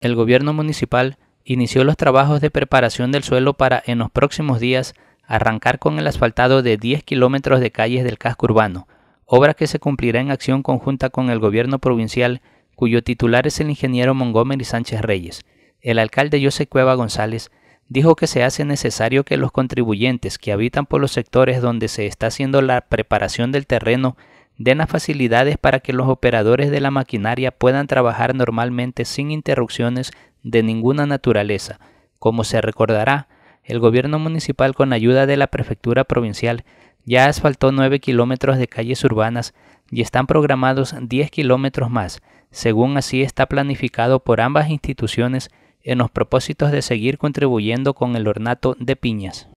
el gobierno municipal inició los trabajos de preparación del suelo para en los próximos días arrancar con el asfaltado de 10 kilómetros de calles del casco urbano, obra que se cumplirá en acción conjunta con el gobierno provincial, cuyo titular es el ingeniero Montgomery Sánchez Reyes. El alcalde José Cueva González dijo que se hace necesario que los contribuyentes que habitan por los sectores donde se está haciendo la preparación del terreno den las facilidades para que los operadores de la maquinaria puedan trabajar normalmente sin interrupciones de ninguna naturaleza. Como se recordará, el gobierno municipal con ayuda de la prefectura provincial ya asfaltó 9 kilómetros de calles urbanas y están programados 10 kilómetros más, según así está planificado por ambas instituciones en los propósitos de seguir contribuyendo con el ornato de piñas.